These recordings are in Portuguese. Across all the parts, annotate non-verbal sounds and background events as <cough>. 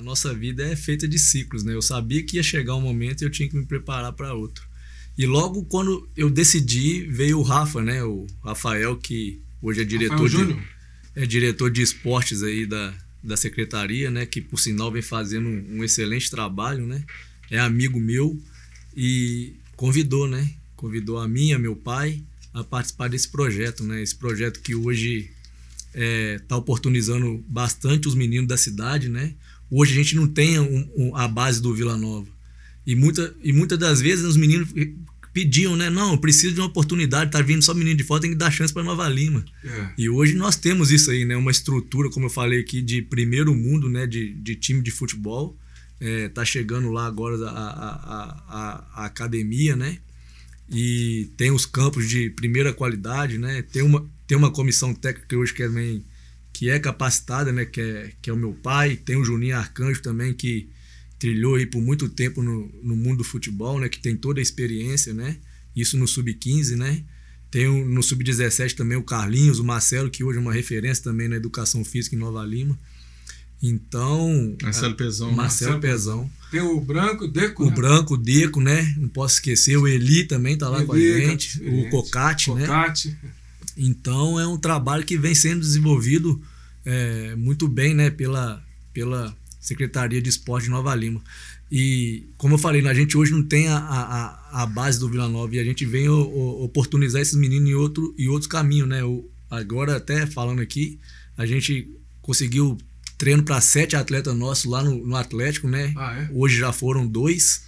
a nossa vida é feita de ciclos, né? Eu sabia que ia chegar um momento e eu tinha que me preparar para outro. E logo quando eu decidi, veio o Rafa, né? O Rafael, que hoje é diretor, de, é diretor de esportes aí da, da secretaria, né? Que por sinal vem fazendo um, um excelente trabalho, né? É amigo meu e convidou, né? Convidou a minha, meu pai, a participar desse projeto, né? Esse projeto que hoje está é, tá oportunizando bastante os meninos da cidade, né? Hoje a gente não tem um, um, a base do Vila Nova. E, muitas e muitas das vezes os meninos pediam, né? Não, eu preciso de uma oportunidade, tá vindo só menino de fora, tem que dar chance para Nova Lima. É. E hoje nós temos isso aí, né? Uma estrutura, como eu falei aqui, de primeiro mundo, né? De, de time de futebol. É, tá chegando lá agora a, a, a, a academia, né? E tem os campos de primeira qualidade, né? Tem uma, tem uma comissão técnica hoje que também é que é capacitada, né? Que é, que é o meu pai. Tem o Juninho Arcanjo também, que trilhou aí por muito tempo no, no mundo do futebol, né? Que tem toda a experiência, né? Isso no Sub-15, né? Tem o, no Sub-17 também o Carlinhos, o Marcelo, que hoje é uma referência também na educação física em Nova Lima. Então. Marcelo Pezão. Né? Marcelo, Marcelo Pezão. Tem o Branco, Deco. O né? Branco, Deco, né? Não posso esquecer. O Eli também tá lá Eli, com a gente. É o Cocate, né? Cocate. Então é um trabalho que vem sendo desenvolvido é, muito bem né, pela, pela Secretaria de Esporte de Nova Lima. E como eu falei, a gente hoje não tem a, a, a base do Vila Nova e a gente vem o, o, oportunizar esses meninos em outro, em outro caminho. Né? O, agora, até falando aqui, a gente conseguiu treino para sete atletas nossos lá no, no Atlético. né ah, é? Hoje já foram dois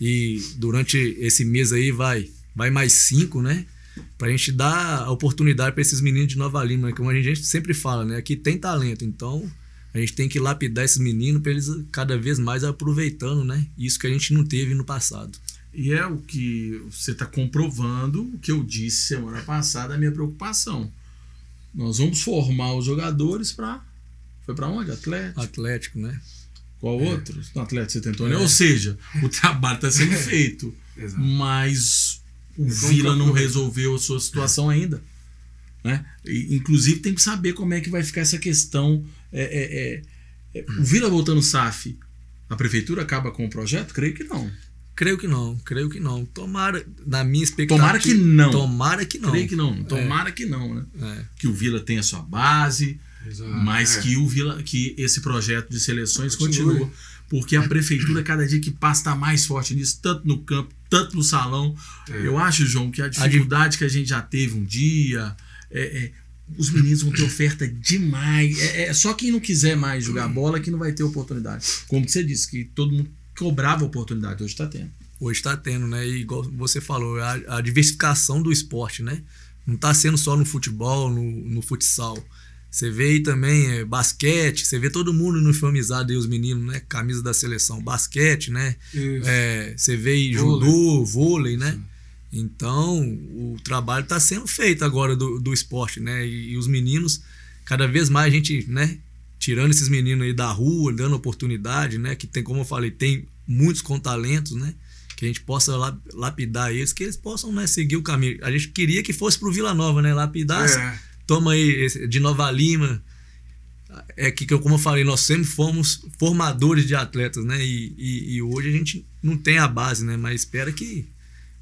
e durante esse mês aí vai, vai mais cinco, né? para a gente dar a oportunidade para esses meninos de Nova Lima, né? como a gente, sempre fala, né? Aqui tem talento, então a gente tem que lapidar esses meninos para eles cada vez mais aproveitando, né? Isso que a gente não teve no passado. E é o que você está comprovando, o que eu disse semana passada, a minha preocupação. Nós vamos formar os jogadores para. Foi para onde? Atlético? Atlético, né? Qual é. outro? No Atlético Santo Antônio. É. Ou seja, o <laughs> trabalho está sendo é. feito. Exato. Mas o Vila não resolveu a sua situação é. ainda. Né? E, inclusive tem que saber como é que vai ficar essa questão. É, é, é, é, o Vila voltando SAF, a prefeitura acaba com o projeto? Creio que não. Creio que não, creio que não. Tomara, na minha expectativa. Tomara que não. Tomara que não. Creio que não. Tomara é. que não, né? Que o Vila tenha sua base, Exato. mas que o Vila, que esse projeto de seleções continue. porque a prefeitura, cada dia que passa, está mais forte nisso, tanto no campo tanto no salão. É. Eu acho, João, que a dificuldade a... que a gente já teve um dia. É, é os meninos vão ter oferta demais. É, é só quem não quiser mais jogar hum. bola que não vai ter oportunidade. Como você disse, que todo mundo cobrava oportunidade, hoje está tendo. Hoje está tendo, né? E igual você falou, a, a diversificação do esporte, né? Não está sendo só no futebol, no, no futsal. Você vê aí também é, basquete, você vê todo mundo uniformizado aí, os meninos, né? Camisa da seleção, basquete, né? É, você vê aí vôlei. judô, vôlei, né? Sim. Então, o trabalho está sendo feito agora do, do esporte, né? E, e, os meninos, cada vez mais a gente, né? Tirando esses meninos aí da rua, dando oportunidade, né? Que tem, como eu falei, tem muitos com talentos, né? Que a gente possa lapidar eles, que eles possam né, seguir o caminho. A gente queria que fosse para o Vila Nova, né? Lapidar. É toma aí de Nova Lima. É que, como eu falei, nós sempre fomos formadores de atletas, né? E, e, e hoje a gente não tem a base, né? Mas espera que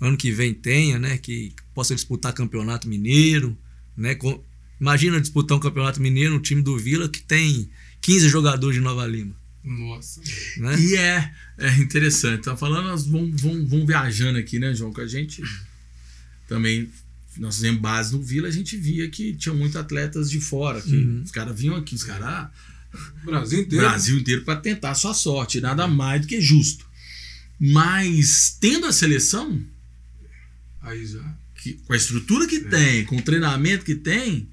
ano que vem tenha, né? Que possa disputar campeonato mineiro, né? Com, imagina disputar um campeonato mineiro, um time do Vila que tem 15 jogadores de Nova Lima. Nossa. Né? E é, é interessante. Tá falando, nós vamos, vamos, vamos viajando aqui, né, João? Que a gente também nós fizemos base no Vila, a gente via que tinha muitos atletas de fora, que uhum. os caras vinham aqui, os caras. Ah, Brasil inteiro. Brasil inteiro para tentar a sua sorte, nada mais do que justo. Mas tendo a seleção, aí já. Que, com a estrutura que é. tem, com o treinamento que tem,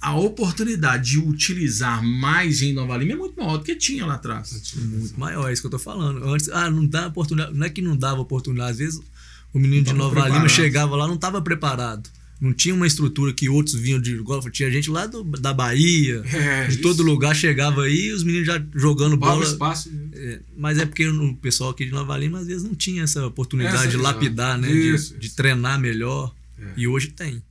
a oportunidade de utilizar mais em Nova Lima é muito maior do que tinha lá atrás. É, muito maior, é isso que eu tô falando. Antes, ah, não dá oportunidade. Não é que não dava oportunidade, às vezes o menino de Nova preparado. Lima chegava lá, não estava preparado. Não tinha uma estrutura que outros vinham de golfe. Tinha gente lá do, da Bahia, é, de isso. todo lugar chegava aí, os meninos já jogando bola. espaço. Né? É, mas é porque o pessoal aqui de Nova Lima às vezes não tinha essa oportunidade essa de lapidar, né? Isso, de, isso. de, treinar melhor. É. E hoje tem.